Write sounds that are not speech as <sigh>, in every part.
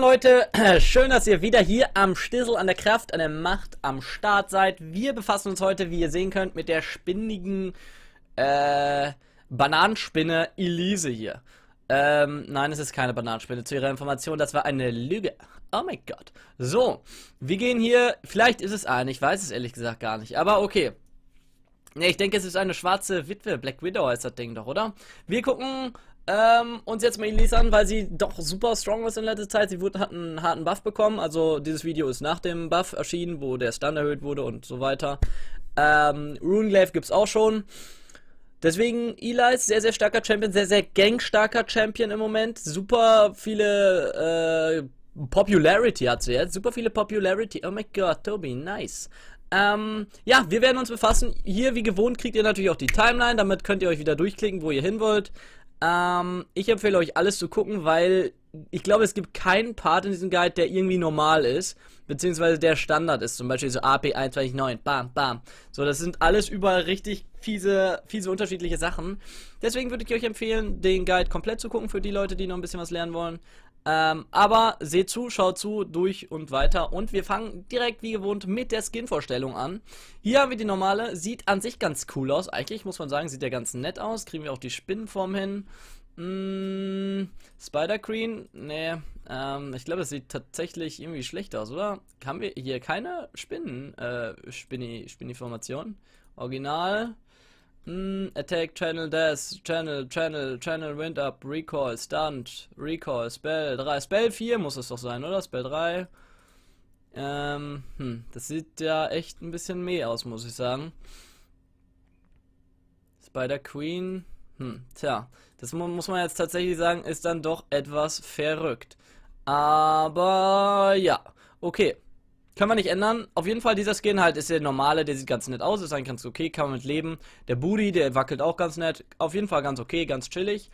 Moin Leute, <clears throat> schön, dass ihr wieder hier am Stissel, an der Kraft, an der Macht, am Start seid. Wir befassen uns heute, wie ihr sehen könnt, mit der spinnigen äh, Bananenspinne Elise hier. Ähm, nein, es ist keine Bananenspinne. Zu ihrer Information, das war eine Lüge. Oh mein Gott. So, wir gehen hier, vielleicht ist es eine, ich weiß es ehrlich gesagt gar nicht, aber okay. Ne, ich denke, es ist eine schwarze Witwe. Black Widow heißt das Ding doch, oder? Wir gucken ähm, und jetzt mal Elise an, weil sie doch super strong ist in letzter Zeit. Sie wurde, hat einen harten Buff bekommen. Also dieses Video ist nach dem Buff erschienen, wo der Stand erhöht wurde und so weiter. Ähm, Runeglaive es auch schon. Deswegen Elias, sehr, sehr starker Champion, sehr, sehr gangstarker Champion im Moment. Super viele äh, Popularity hat sie jetzt. Super viele Popularity. Oh mein Gott, Toby, nice. Ähm, ja, wir werden uns befassen. Hier, wie gewohnt, kriegt ihr natürlich auch die Timeline. Damit könnt ihr euch wieder durchklicken, wo ihr hin wollt. Ähm, ich empfehle euch alles zu gucken, weil ich glaube, es gibt keinen Part in diesem Guide, der irgendwie normal ist, beziehungsweise der Standard ist. Zum Beispiel so AP129, bam, bam. So, das sind alles überall richtig fiese, fiese unterschiedliche Sachen. Deswegen würde ich euch empfehlen, den Guide komplett zu gucken für die Leute, die noch ein bisschen was lernen wollen. Ähm, aber seht zu, schaut zu, durch und weiter. Und wir fangen direkt wie gewohnt mit der Skin-Vorstellung an. Hier haben wir die normale, sieht an sich ganz cool aus. Eigentlich muss man sagen, sieht ja ganz nett aus. Kriegen wir auch die Spinnenform hin. Mmh, spider queen Nee, ähm, ich glaube, das sieht tatsächlich irgendwie schlecht aus, oder? Haben wir hier keine Spinnen, äh, Spinni-Formation? Original, Mm, attack, Channel Death, Channel, Channel, Channel Wind Up, Recoil, Stunt, Recoil, Spell 3. Spell 4 muss es doch sein, oder? Spell 3. Ähm, hm, das sieht ja echt ein bisschen meh aus, muss ich sagen. Spider Queen, hm, tja. Das mu muss man jetzt tatsächlich sagen, ist dann doch etwas verrückt. Aber ja, okay. Kann man nicht ändern. Auf jeden Fall, dieser Skin halt ist der normale, der sieht ganz nett aus, ist eigentlich ganz okay, kann man mit leben. Der Booty, der wackelt auch ganz nett. Auf jeden Fall ganz okay, ganz chillig.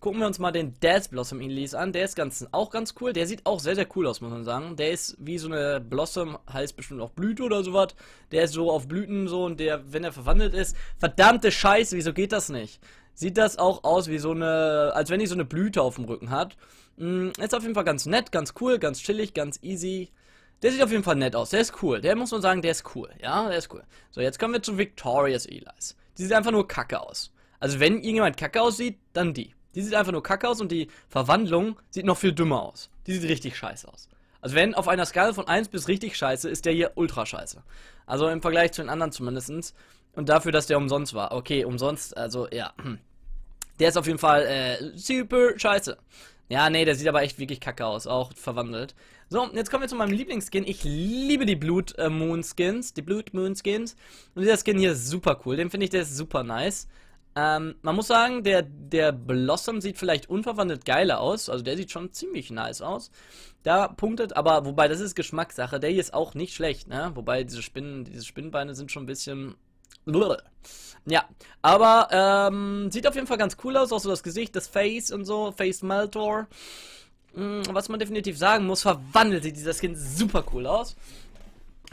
Gucken wir uns mal den Death Blossom Inlease an. Der ist ganz, auch ganz cool. Der sieht auch sehr, sehr cool aus, muss man sagen. Der ist wie so eine Blossom, heißt bestimmt auch Blüte oder sowas. Der ist so auf Blüten so und der, wenn er verwandelt ist, verdammte Scheiße, wieso geht das nicht? sieht das auch aus wie so eine, als wenn die so eine Blüte auf dem Rücken hat. Mm, ist auf jeden Fall ganz nett, ganz cool, ganz chillig, ganz easy. Der sieht auf jeden Fall nett aus. Der ist cool. Der muss man sagen, der ist cool. Ja, der ist cool. So, jetzt kommen wir zu Victorious Elias. Die sieht einfach nur kacke aus. Also wenn irgendjemand kacke aussieht, dann die. Die sieht einfach nur kacke aus und die Verwandlung sieht noch viel dümmer aus. Die sieht richtig scheiße aus. Also wenn auf einer Skala von 1 bis richtig scheiße, ist der hier ultra scheiße. Also im Vergleich zu den anderen zumindest. Und dafür, dass der umsonst war. Okay, umsonst, also ja. <clears throat> Der ist auf jeden Fall äh, super scheiße. Ja, nee, der sieht aber echt wirklich kacke aus, auch verwandelt. So, jetzt kommen wir zu meinem Lieblingsskin. Ich liebe die Blut äh, Moon Skins, die Blut Moon Skins. Und dieser Skin hier ist super cool, den finde ich, der ist super nice. Ähm, man muss sagen, der, der Blossom sieht vielleicht unverwandelt geiler aus, also der sieht schon ziemlich nice aus. Da punktet, aber wobei, das ist Geschmackssache, der hier ist auch nicht schlecht, ne? Wobei diese Spinnen, diese Spinnenbeine sind schon ein bisschen, ja, aber ähm, sieht auf jeden Fall ganz cool aus, auch so das Gesicht, das Face und so, Face Meltor. Mm, was man definitiv sagen muss, verwandelt sich dieser Skin super cool aus.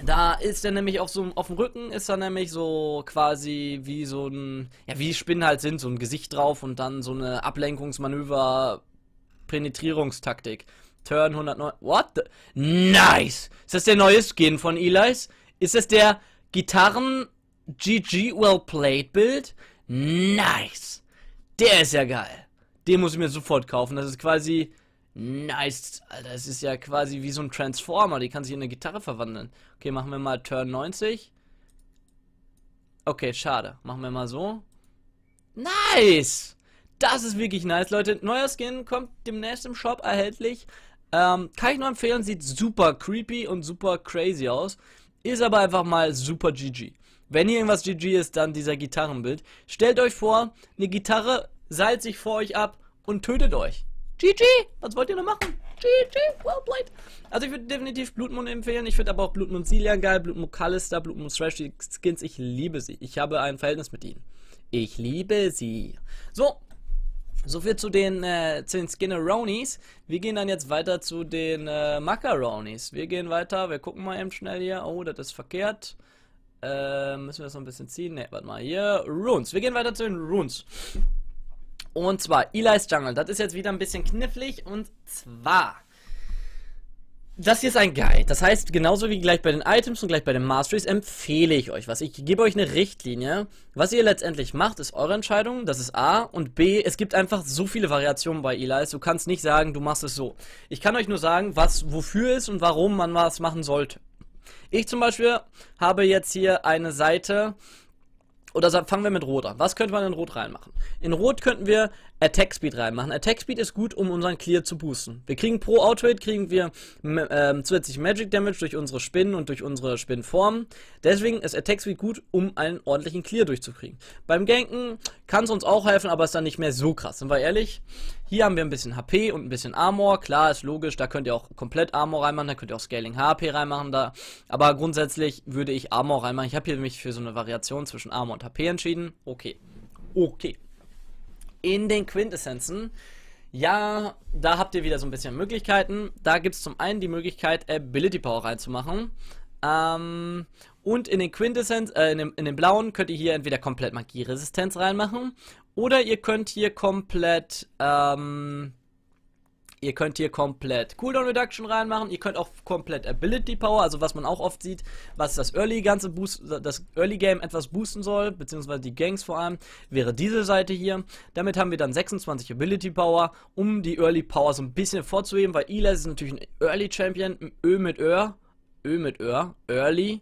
Da ist er nämlich auf so auf dem Rücken ist er nämlich so quasi wie so ein ja wie Spinnen halt sind so ein Gesicht drauf und dann so eine Ablenkungsmanöver Penetrierungstaktik. Turn 109. What? The? Nice. Ist das der neue Skin von Eli's? Ist das der Gitarren GG well played Bild. Nice. Der ist ja geil. Den muss ich mir sofort kaufen. Das ist quasi nice. Alter, das ist ja quasi wie so ein Transformer. Die kann sich in eine Gitarre verwandeln. Okay, machen wir mal Turn 90. Okay, schade. Machen wir mal so. Nice. Das ist wirklich nice, Leute. Neuer Skin kommt demnächst im Shop erhältlich. Ähm, kann ich nur empfehlen. Sieht super creepy und super crazy aus. Ist aber einfach mal super GG. Wenn hier irgendwas GG ist, dann dieser Gitarrenbild. Stellt euch vor, eine Gitarre seilt sich vor euch ab und tötet euch. GG, was wollt ihr noch machen? GG, well played. Also ich würde definitiv Blutmond empfehlen. Ich finde aber auch Blutmond Silian geil, Blutmond Callister, Blutmond Thrash, Skins, ich liebe sie. Ich habe ein Verhältnis mit ihnen. Ich liebe sie. So, soviel zu den, äh, zu den Skinneronis. Wir gehen dann jetzt weiter zu den äh, Macaronis. Wir gehen weiter, wir gucken mal eben schnell hier. Oh, das ist verkehrt. Äh, müssen wir das noch ein bisschen ziehen? Ne, warte mal. Hier, Runes. Wir gehen weiter zu den Runes. Und zwar, Eli's Jungle. Das ist jetzt wieder ein bisschen knifflig. Und zwar... Das hier ist ein Guide. Das heißt, genauso wie gleich bei den Items und gleich bei den Masteries empfehle ich euch was. Ich gebe euch eine Richtlinie. Was ihr letztendlich macht, ist eure Entscheidung. Das ist A. Und B, es gibt einfach so viele Variationen bei Eli's. Du kannst nicht sagen, du machst es so. Ich kann euch nur sagen, was wofür ist und warum man was machen sollte. Ich zum Beispiel habe jetzt hier eine Seite, oder fangen wir mit Rot an. Was könnte man in Rot reinmachen? In Rot könnten wir Attack Speed reinmachen. Attack Speed ist gut, um unseren Clear zu boosten. Wir kriegen pro Outrate kriegen wir ähm, ähm zusätzlich Magic Damage durch unsere Spinnen und durch unsere Spinnenformen. Deswegen ist Attack Speed gut, um einen ordentlichen Clear durchzukriegen. Beim Ganken kann es uns auch helfen, aber ist dann nicht mehr so krass. Sind wir ehrlich? Hier haben wir ein bisschen HP und ein bisschen Armor. Klar, ist logisch, da könnt ihr auch komplett Armor reinmachen, da könnt ihr auch Scaling HP reinmachen. da. Aber grundsätzlich würde ich Armor reinmachen. Ich habe hier mich für so eine Variation zwischen Armor und HP entschieden. Okay. Okay in den Quintessenzen. Ja, da habt ihr wieder so ein bisschen Möglichkeiten. Da gibt es zum einen die Möglichkeit, Ability Power reinzumachen. Ähm, und in den Quintessenz, äh, in, dem, in den blauen könnt ihr hier entweder komplett Magieresistenz reinmachen oder ihr könnt hier komplett ähm, Ihr könnt hier komplett Cooldown Reduction reinmachen, ihr könnt auch komplett Ability Power, also was man auch oft sieht, was das Early ganze Boost, das Early Game etwas boosten soll, beziehungsweise die Gangs vor allem, wäre diese Seite hier. Damit haben wir dann 26 Ability Power, um die Early Power so ein bisschen vorzuheben, weil Elias ist natürlich ein Early Champion, Ö mit Ö, Ö mit Ö, Early,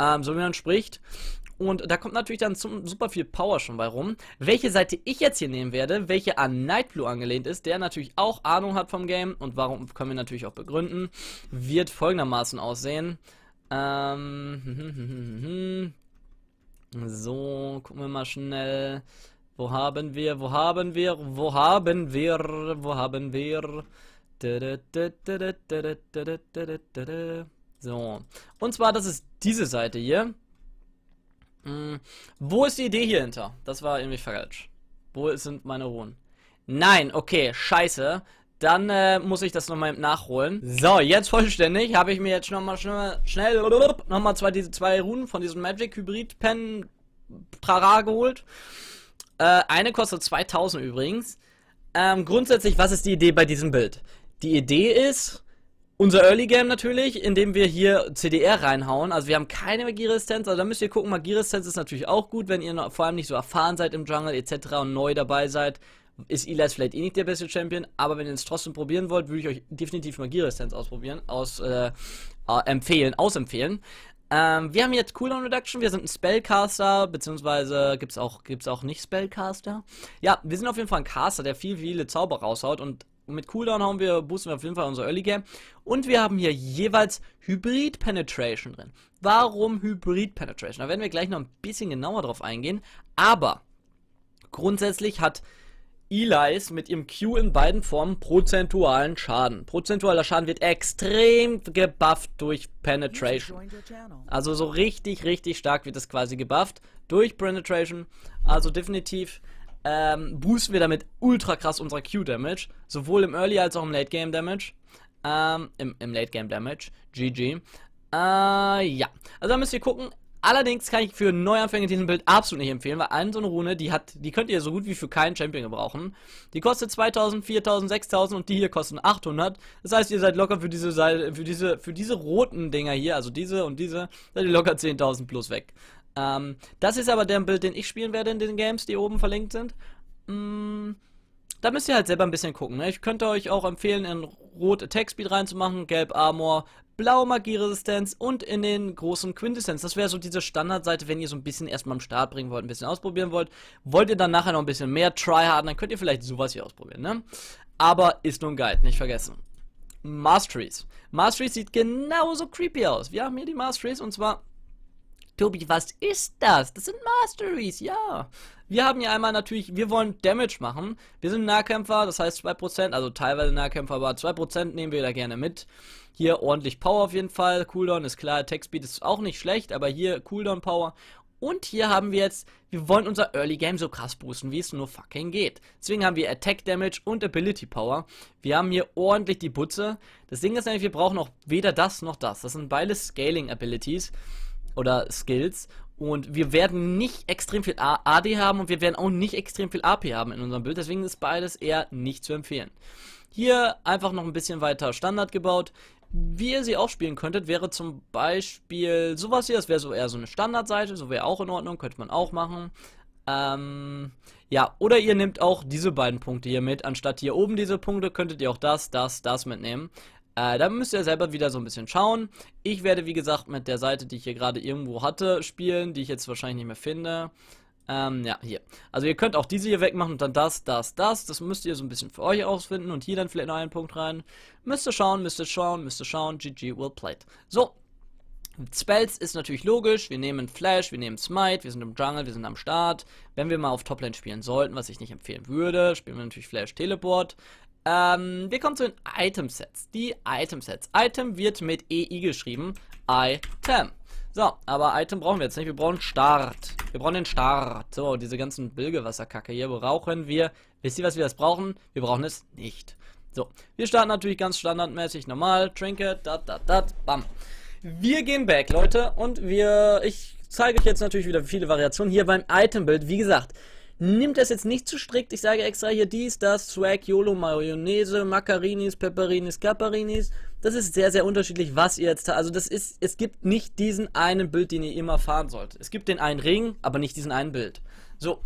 ähm, so wie man spricht. Und da kommt natürlich dann super viel Power schon bei rum. Welche Seite ich jetzt hier nehmen werde, welche an Nightblue angelehnt ist, der natürlich auch Ahnung hat vom Game und warum können wir natürlich auch begründen, wird folgendermaßen aussehen. Ähm, so, gucken wir mal schnell. Wo haben wir, wo haben wir, wo haben wir, wo haben wir? So. Und zwar, das ist diese Seite hier. Hm, wo ist die Idee hier hinter? Das war irgendwie falsch. Wo sind meine Runen? Nein, okay, scheiße. Dann äh, muss ich das nochmal nachholen. So, jetzt vollständig habe ich mir jetzt nochmal schnell, schnell nochmal zwei, diese zwei Runen von diesem Magic Hybrid Pen Prara geholt. Äh, eine kostet 2000 übrigens. Ähm, grundsätzlich, was ist die Idee bei diesem Bild? Die Idee ist, unser Early Game natürlich, indem wir hier CDR reinhauen. Also wir haben keine Magieresistenz, also da müsst ihr gucken, Magieresistenz ist natürlich auch gut, wenn ihr noch, vor allem nicht so erfahren seid im Jungle etc. und neu dabei seid, ist Elias vielleicht eh nicht der beste Champion, aber wenn ihr es trotzdem probieren wollt, würde ich euch definitiv Magieresistenz ausprobieren, aus, äh, äh, empfehlen, ausempfehlen. Ähm, wir haben jetzt Cooldown Reduction, wir sind ein Spellcaster, beziehungsweise gibt's auch, gibt's auch nicht Spellcaster. Ja, wir sind auf jeden Fall ein Caster, der viel, viele Zauber raushaut und mit Cooldown haben wir, boosten wir auf jeden Fall unser Early Game. Und wir haben hier jeweils Hybrid Penetration drin. Warum Hybrid Penetration? Da werden wir gleich noch ein bisschen genauer drauf eingehen. Aber grundsätzlich hat Eli's mit ihrem Q in beiden Formen prozentualen Schaden. Prozentualer Schaden wird extrem gebufft durch Penetration. Also so richtig, richtig stark wird es quasi gebufft durch Penetration. Also definitiv ähm, boosten wir damit ultra krass unser Q-Damage. Sowohl im Early als auch im Late-Game-Damage. Ähm, im, im Late-Game-Damage. GG. Äh, ja. Also da müsst ihr gucken. Allerdings kann ich für Neuanfänger diesen Bild absolut nicht empfehlen, weil eine so eine Rune, die hat, die könnt ihr so gut wie für keinen Champion gebrauchen. Die kostet 2000, 4000, 6000 und die hier kosten 800. Das heißt, ihr seid locker für diese, für diese, für diese roten Dinger hier, also diese und diese, seid ihr locker 10.000 plus weg. Ähm, das ist aber der Bild, den ich spielen werde in den Games, die oben verlinkt sind. Mm, da müsst ihr halt selber ein bisschen gucken. Ne? Ich könnte euch auch empfehlen, in Rot Attack Speed reinzumachen, Gelb Armor, Blau Magieresistenz und in den großen Quintessenz. Das wäre so diese Standardseite, wenn ihr so ein bisschen erstmal am Start bringen wollt, ein bisschen ausprobieren wollt. Wollt ihr dann nachher noch ein bisschen mehr tryharden, dann könnt ihr vielleicht sowas hier ausprobieren. Ne? Aber ist nun Guide, nicht vergessen. Masteries. Masteries sieht genauso creepy aus. Wir haben hier die Masteries und zwar Tobi, was ist das? Das sind Masteries, ja. Wir haben hier einmal natürlich, wir wollen Damage machen. Wir sind Nahkämpfer, das heißt 2%, also teilweise Nahkämpfer, aber 2% nehmen wir da gerne mit. Hier ordentlich Power auf jeden Fall, Cooldown ist klar, Attack Speed ist auch nicht schlecht, aber hier Cooldown Power. Und hier haben wir jetzt, wir wollen unser Early Game so krass boosten, wie es nur fucking geht. Deswegen haben wir Attack Damage und Ability Power. Wir haben hier ordentlich die Butze. Das Ding ist nämlich, wir brauchen auch weder das noch das. Das sind beide Scaling Abilities oder Skills. Und wir werden nicht extrem viel AD haben und wir werden auch nicht extrem viel AP haben in unserem Bild. Deswegen ist beides eher nicht zu empfehlen. Hier einfach noch ein bisschen weiter Standard gebaut. Wie ihr sie auch spielen könntet, wäre zum Beispiel sowas hier. Das wäre so eher so eine Standardseite. So wäre auch in Ordnung. Könnte man auch machen. Ähm, ja, oder ihr nehmt auch diese beiden Punkte hier mit. Anstatt hier oben diese Punkte, könntet ihr auch das, das, das mitnehmen. Äh, da müsst ihr selber wieder so ein bisschen schauen. Ich werde, wie gesagt, mit der Seite, die ich hier gerade irgendwo hatte, spielen, die ich jetzt wahrscheinlich nicht mehr finde. Ähm, ja, hier. Also ihr könnt auch diese hier wegmachen und dann das, das, das. Das müsst ihr so ein bisschen für euch ausfinden und hier dann vielleicht noch einen Punkt rein. Müsst ihr schauen, müsst ihr schauen, müsst ihr schauen. GG will played. So. Spells ist natürlich logisch. Wir nehmen Flash, wir nehmen Smite, wir sind im Jungle, wir sind am Start. Wenn wir mal auf Toplane spielen sollten, was ich nicht empfehlen würde, spielen wir natürlich Flash Teleport. Ähm, wir kommen zu den Item-Sets. Die Item-Sets. Item wird mit EI geschrieben. Item. So, aber Item brauchen wir jetzt nicht. Wir brauchen Start. Wir brauchen den Start. So, diese ganzen Bilgewasserkacke hier brauchen wir. Wisst ihr, was wir das brauchen? Wir brauchen es nicht. So, wir starten natürlich ganz standardmäßig normal. Trinket, dat, dat, dat, bam. Wir gehen back, Leute. Und wir, ich zeige euch jetzt natürlich wieder viele Variationen hier beim Item-Bild. Wie gesagt, Nimmt das jetzt nicht zu strikt. Ich sage extra hier dies, das, Swag, YOLO, Mayonnaise, Macarinis, Pepperinis, Caparinis. Das ist sehr, sehr unterschiedlich, was ihr jetzt... Also das ist... Es gibt nicht diesen einen Bild, den ihr immer fahren sollt. Es gibt den einen Ring, aber nicht diesen einen Bild. So...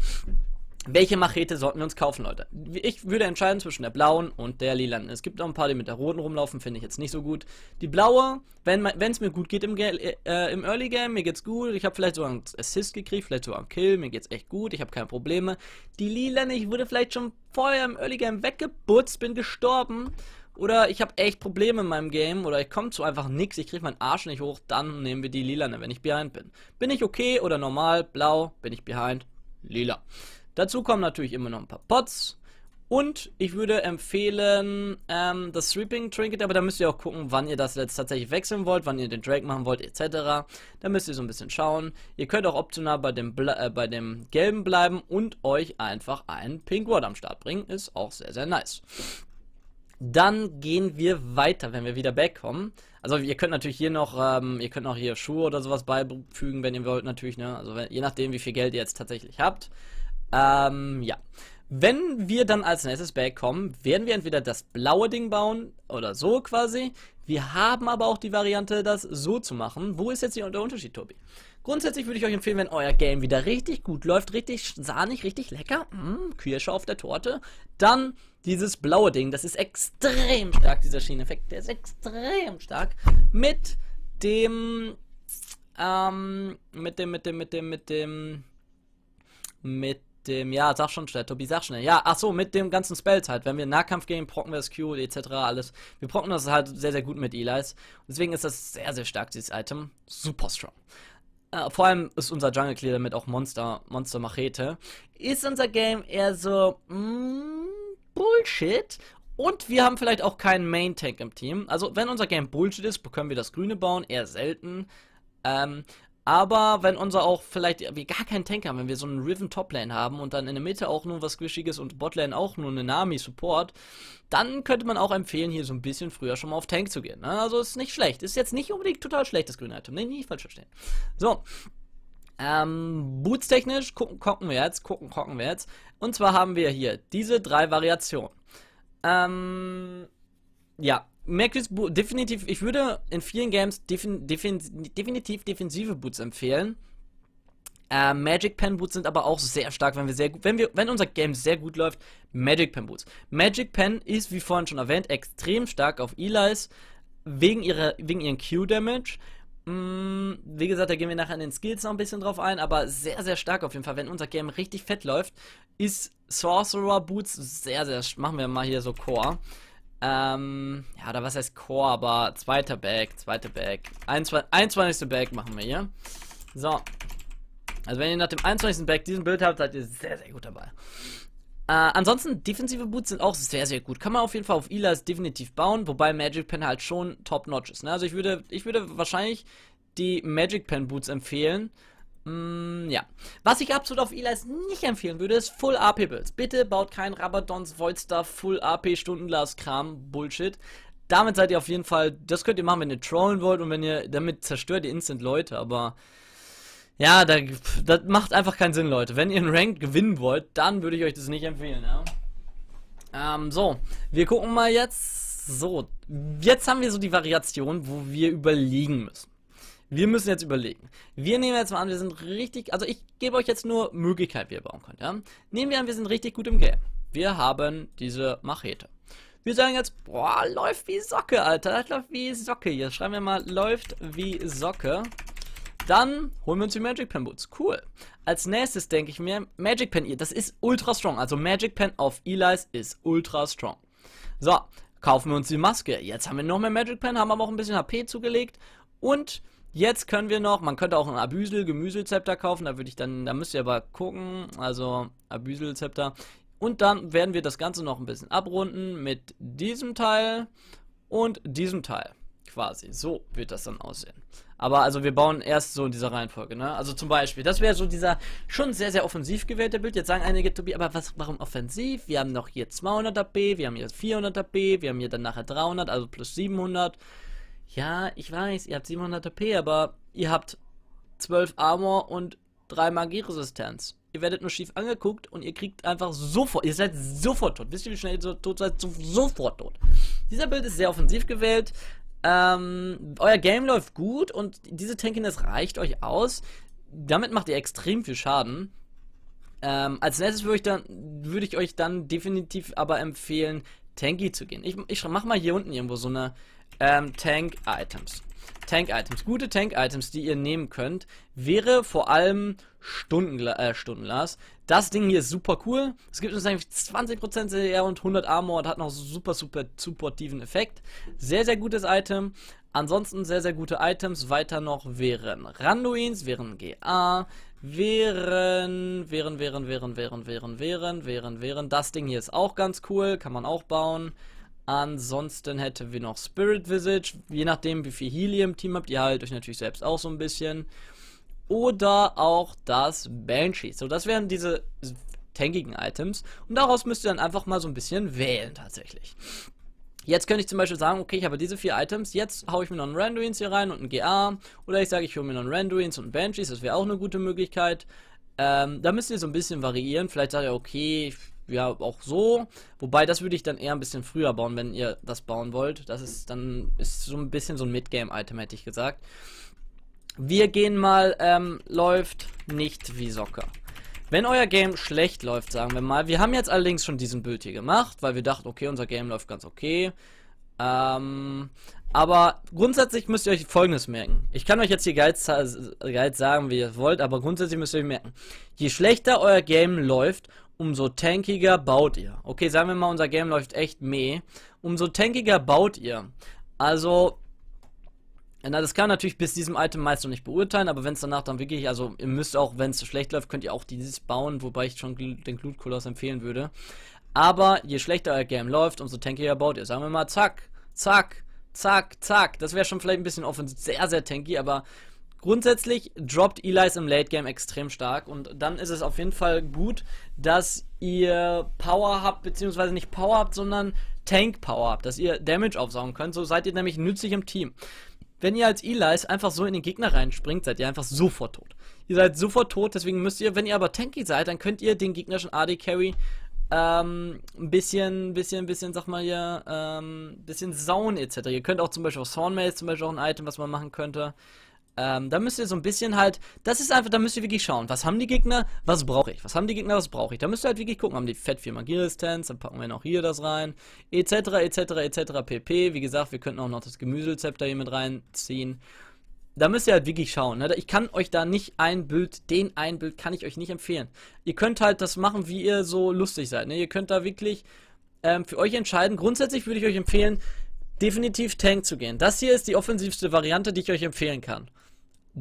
Welche Machete sollten wir uns kaufen, Leute? Ich würde entscheiden zwischen der blauen und der lilanen. Es gibt auch ein paar, die mit der roten rumlaufen, finde ich jetzt nicht so gut. Die blaue, wenn es mir gut geht im, äh, im, Early Game, mir geht's gut. Ich habe vielleicht sogar einen Assist gekriegt, vielleicht sogar einen Kill, mir geht's echt gut, ich habe keine Probleme. Die lilane, ich wurde vielleicht schon vorher im Early Game weggeputzt, bin gestorben. Oder ich habe echt Probleme in meinem Game oder ich komme zu einfach nichts, ich kriege meinen Arsch nicht hoch, dann nehmen wir die lilane, wenn ich behind bin. Bin ich okay oder normal, blau, bin ich behind, lila. Dazu kommen natürlich immer noch ein paar Pots. Und ich würde empfehlen, ähm, das Sweeping Trinket, aber da müsst ihr auch gucken, wann ihr das jetzt tatsächlich wechseln wollt, wann ihr den Drake machen wollt, etc. Da müsst ihr so ein bisschen schauen. Ihr könnt auch optional bei dem, Bla äh, bei dem gelben bleiben und euch einfach einen Pink Ward am Start bringen. Ist auch sehr, sehr nice. Dann gehen wir weiter, wenn wir wieder backkommen. Also ihr könnt natürlich hier noch, ähm, ihr könnt noch hier Schuhe oder sowas beifügen, wenn ihr wollt natürlich, ne? Also wenn, je nachdem, wie viel Geld ihr jetzt tatsächlich habt. Ähm, ja. Wenn wir dann als nächstes Back kommen, werden wir entweder das blaue Ding bauen oder so quasi. Wir haben aber auch die Variante, das so zu machen. Wo ist jetzt der Unterschied, Tobi? Grundsätzlich würde ich euch empfehlen, wenn euer Game wieder richtig gut läuft, richtig sahnig, richtig lecker, mh, hm, Kirsche auf der Torte, dann dieses blaue Ding, das ist extrem stark, dieser Schieneffekt, der ist extrem stark, mit dem, ähm, mit dem, mit dem, mit dem, mit dem, mit dem, ja, sag schon schnell, Tobi, sag schnell. Ja, ach so, mit dem ganzen Spells halt. Wenn wir Nahkampf gehen, procken wir das Q etc. alles. Wir procken das halt sehr, sehr gut mit Eli's. Deswegen ist das sehr, sehr stark, dieses Item. Super strong. Äh, vor allem ist unser Jungle Clear damit auch Monster, Monster Machete. Ist unser Game eher so, mm, Bullshit. Und wir haben vielleicht auch keinen Main Tank im Team. Also, wenn unser Game Bullshit ist, können wir das Grüne bauen, eher selten. Ähm, aber wenn unser auch vielleicht wir gar keinen Tank haben, wenn wir so einen Riven Toplane haben und dann in der Mitte auch nur was Squishiges und Botlane auch nur eine Nami Support, dann könnte man auch empfehlen, hier so ein bisschen früher schon mal auf Tank zu gehen. Ne? Also ist nicht schlecht. Ist jetzt nicht unbedingt total schlecht, das grüne Item. Nee, nicht falsch verstehen. So. Ähm, Boots technisch gucken, gucken wir jetzt, gucken, gucken wir jetzt. Und zwar haben wir hier diese drei Variationen. Ähm, ja, Mercury's Boot, definitiv, ich würde in vielen Games defin, defin, definitiv defensive Boots empfehlen. Äh, Magic Pen Boots sind aber auch sehr stark, wenn wir sehr gut, wenn wir, wenn unser Game sehr gut läuft, Magic Pen Boots. Magic Pen ist, wie vorhin schon erwähnt, extrem stark auf Eli's, wegen ihrer, wegen ihren Q-Damage. Mm, wie gesagt, da gehen wir nachher in den Skills noch ein bisschen drauf ein, aber sehr, sehr stark auf jeden Fall. Wenn unser Game richtig fett läuft, ist Sorcerer Boots sehr, sehr, machen wir mal hier so Core. Ähm, ja, da was heißt Core, aber zweiter Bag, zweiter Bag. 21, Bag machen wir hier. So. Also wenn ihr nach dem 21. Bag diesen Bild habt, seid ihr sehr, sehr gut dabei. Äh, ansonsten, defensive Boots sind auch sehr, sehr gut. Kann man auf jeden Fall auf Elas definitiv bauen, wobei Magic Pen halt schon top-notch ist. Ne? Also ich würde, ich würde wahrscheinlich die Magic Pen Boots empfehlen. Mm, ja. Was ich absolut auf Elias nicht empfehlen würde, ist Full AP Builds. Bitte baut kein Rabadons Voidstar Full AP Stundenglas Kram Bullshit. Damit seid ihr auf jeden Fall, das könnt ihr machen, wenn ihr trollen wollt und wenn ihr damit zerstört ihr instant Leute, aber ja, da, das macht einfach keinen Sinn, Leute. Wenn ihr einen Rank gewinnen wollt, dann würde ich euch das nicht empfehlen, ja. Ähm, so, wir gucken mal jetzt. So, jetzt haben wir so die Variation, wo wir überlegen müssen wir müssen jetzt überlegen. Wir nehmen jetzt mal an, wir sind richtig, also ich gebe euch jetzt nur Möglichkeiten, wie ihr bauen könnt. Ja? Nehmen wir an, wir sind richtig gut im Game. Wir haben diese Machete. Wir sagen jetzt, boah, läuft wie Socke, Alter. Das läuft wie Socke Jetzt Schreiben wir mal, läuft wie Socke. Dann holen wir uns die Magic Pen Boots. Cool. Als nächstes denke ich mir, Magic Pen, das ist ultra strong. Also Magic Pen auf Eli's ist ultra strong. So, kaufen wir uns die Maske. Jetzt haben wir noch mehr Magic Pen, haben aber auch ein bisschen HP zugelegt. Und Jetzt können wir noch, man könnte auch ein Abüsel, Gemüselzepter kaufen, da würde ich dann, da müsst ihr aber gucken, also Abüselzepter. Und dann werden wir das Ganze noch ein bisschen abrunden mit diesem Teil und diesem Teil quasi. So wird das dann aussehen. Aber also wir bauen erst so in dieser Reihenfolge, ne? Also zum Beispiel, das wäre so dieser schon sehr, sehr offensiv gewählte Bild. Jetzt sagen einige, Tobi, aber was, warum offensiv? Wir haben noch hier 200 AP, wir haben hier 400 AP, wir haben hier dann nachher 300, also plus 700. Ja, ich weiß, ihr habt 700 HP, aber ihr habt 12 Armor und 3 Magieresistenz. Ihr werdet nur schief angeguckt und ihr kriegt einfach sofort, ihr seid sofort tot. Wisst ihr, wie schnell ihr tot seid? So, sofort tot. Dieser Bild ist sehr offensiv gewählt. Ähm, euer Game läuft gut und diese Tankiness reicht euch aus. Damit macht ihr extrem viel Schaden. Ähm, als nächstes würde ich, dann, ich euch dann definitiv aber empfehlen, tanky zu gehen. Ich, ich mache mal hier unten irgendwo so eine ähm, Tank Items. Tank Items. Gute Tank Items, die ihr nehmen könnt, wäre vor allem Stundengla äh, Stundenglas. Das Ding hier ist super cool. Es gibt uns eigentlich 20% CDR und 100 Armor und hat noch super, super supportiven Effekt. Sehr, sehr gutes Item. Ansonsten sehr, sehr gute Items weiter noch wären Randuins, wären GA, wären, wären, wären, wären, wären, wären, wären, wären, wären. Das Ding hier ist auch ganz cool, kann man auch bauen. Ansonsten hätten wir noch Spirit Visage, je nachdem wie viel Helium Team habt, ihr haltet euch natürlich selbst auch so ein bisschen. Oder auch das Banshee. So, das wären diese tankigen Items. Und daraus müsst ihr dann einfach mal so ein bisschen wählen tatsächlich. Jetzt könnte ich zum Beispiel sagen, okay, ich habe diese vier Items, jetzt haue ich mir noch einen Randuins hier rein und einen GA. Oder ich sage, ich hole mir noch einen Randuins und einen Banshees, das wäre auch eine gute Möglichkeit. Ähm, da müsst ihr so ein bisschen variieren. Vielleicht sagt ihr, okay, ja auch so. Wobei, das würde ich dann eher ein bisschen früher bauen, wenn ihr das bauen wollt. Das ist dann ist so ein bisschen so ein Midgame-Item, hätte ich gesagt. Wir gehen mal, ähm, läuft nicht wie Soccer. Wenn euer Game schlecht läuft, sagen wir mal, wir haben jetzt allerdings schon diesen Bild hier gemacht, weil wir dachten, okay, unser Game läuft ganz okay. Ähm, aber grundsätzlich müsst ihr euch Folgendes merken. Ich kann euch jetzt hier Guides, äh, sagen, wie ihr wollt, aber grundsätzlich müsst ihr euch merken, je schlechter euer Game läuft, umso tankiger baut ihr. Okay, sagen wir mal, unser Game läuft echt meh. Umso tankiger baut ihr. Also, na, das kann natürlich bis diesem Item meist noch nicht beurteilen, aber wenn es danach dann wirklich, also ihr müsst auch, wenn es schlecht läuft, könnt ihr auch dieses bauen, wobei ich schon den Glutkoloss empfehlen würde. Aber je schlechter euer Game läuft, umso tankiger baut ihr. Sagen wir mal, zack, zack, zack, zack. Das wäre schon vielleicht ein bisschen offensichtlich, sehr, sehr tanky, aber Grundsätzlich droppt Eli's im Late Game extrem stark und dann ist es auf jeden Fall gut, dass ihr Power habt, beziehungsweise nicht Power habt, sondern Tank Power habt, dass ihr Damage aufsaugen könnt. So seid ihr nämlich nützlich im Team. Wenn ihr als Eli's einfach so in den Gegner reinspringt, seid ihr einfach sofort tot. Ihr seid sofort tot, deswegen müsst ihr, wenn ihr aber tanky seid, dann könnt ihr den gegnerischen AD Carry ähm, ein bisschen, bisschen, bisschen, sag mal hier, ähm, bisschen sauen etc. Ihr könnt auch zum Beispiel auf Thornmails, zum Beispiel auch ein Item, was man machen könnte. Ähm, da müsst ihr so ein bisschen halt, das ist einfach, da müsst ihr wirklich schauen, was haben die Gegner, was brauche ich, was haben die Gegner, was brauche ich. Da müsst ihr halt wirklich gucken, haben die Fett 4 Magieresistenz, dann packen wir noch hier das rein, etc., etc., etc., pp. Wie gesagt, wir könnten auch noch das Gemüselzepter hier mit reinziehen. Da müsst ihr halt wirklich schauen. Ne? Ich kann euch da nicht ein Bild, den ein Bild kann ich euch nicht empfehlen. Ihr könnt halt das machen, wie ihr so lustig seid. Ne? Ihr könnt da wirklich ähm, für euch entscheiden. Grundsätzlich würde ich euch empfehlen, definitiv Tank zu gehen. Das hier ist die offensivste Variante, die ich euch empfehlen kann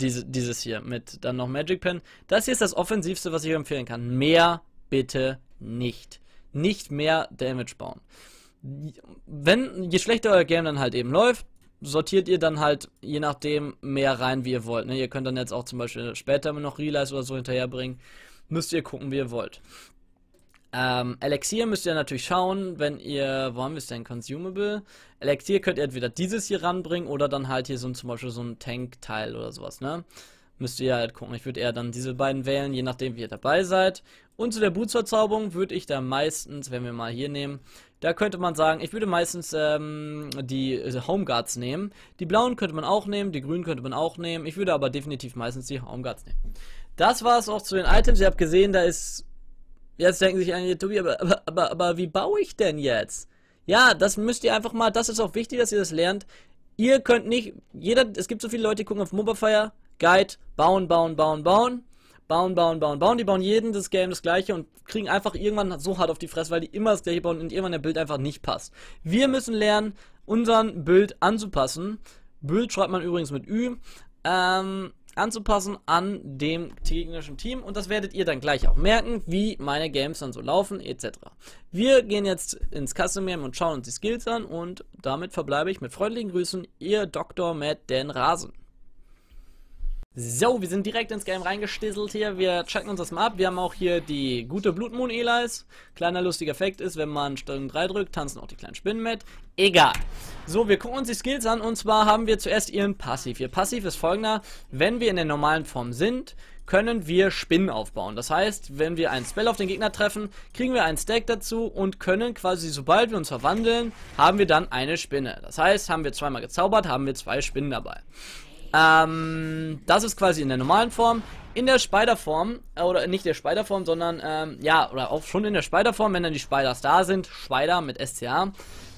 diese, dieses hier mit dann noch Magic Pen. Das hier ist das Offensivste, was ich empfehlen kann. Mehr bitte nicht. Nicht mehr Damage bauen. Wenn, je schlechter euer Game dann halt eben läuft, sortiert ihr dann halt je nachdem mehr rein, wie ihr wollt. Ne? Ihr könnt dann jetzt auch zum Beispiel später noch Realize oder so hinterherbringen. Müsst ihr gucken, wie ihr wollt. Ähm, Elixier müsst ihr natürlich schauen, wenn ihr, wo haben wir es denn, Consumable? Elixier könnt ihr entweder dieses hier ranbringen oder dann halt hier so ein, zum Beispiel so ein Tank-Teil oder sowas, ne? Müsst ihr halt gucken. Ich würde eher dann diese beiden wählen, je nachdem wie ihr dabei seid. Und zu der Bootsverzauberung würde ich da meistens, wenn wir mal hier nehmen, da könnte man sagen, ich würde meistens ähm, die äh, Homeguards nehmen. Die blauen könnte man auch nehmen, die grünen könnte man auch nehmen. Ich würde aber definitiv meistens die Homeguards nehmen. Das war es auch zu den Items. Ihr habt gesehen, da ist Jetzt denken sich einige, Tobi, aber, aber, aber, aber wie baue ich denn jetzt? Ja, das müsst ihr einfach mal, das ist auch wichtig, dass ihr das lernt. Ihr könnt nicht, jeder, es gibt so viele Leute, die gucken auf Mobafire, Guide, bauen, bauen, bauen, bauen, bauen, bauen, bauen, bauen. Die bauen jeden das Game das gleiche und kriegen einfach irgendwann so hart auf die Fresse, weil die immer das gleiche bauen und irgendwann der Bild einfach nicht passt. Wir müssen lernen, unseren Bild anzupassen. Bild schreibt man übrigens mit Ü. Ähm, anzupassen an dem gegnerischen Team und das werdet ihr dann gleich auch merken, wie meine Games dann so laufen etc. Wir gehen jetzt ins Custom Game und schauen uns die Skills an und damit verbleibe ich mit freundlichen Grüßen, ihr Dr. Matt Den Rasen. So, wir sind direkt ins Game reingestisselt hier. Wir checken uns das mal ab. Wir haben auch hier die gute Blutmoon Elias. Kleiner lustiger Effekt ist, wenn man Stellung 3 drückt, tanzen auch die kleinen Spinnen mit. Egal. So, wir gucken uns die Skills an und zwar haben wir zuerst ihren Passiv. Ihr Passiv ist folgender. Wenn wir in der normalen Form sind, können wir Spinnen aufbauen. Das heißt, wenn wir einen Spell auf den Gegner treffen, kriegen wir einen Stack dazu und können quasi, sobald wir uns verwandeln, haben wir dann eine Spinne. Das heißt, haben wir zweimal gezaubert, haben wir zwei Spinnen dabei. Ähm, das ist quasi in der normalen Form. In der Spiderform, äh, oder nicht der Spiderform, sondern, ähm, ja, oder auch schon in der Spiderform, wenn dann die Spiders da sind, Spider mit SCA,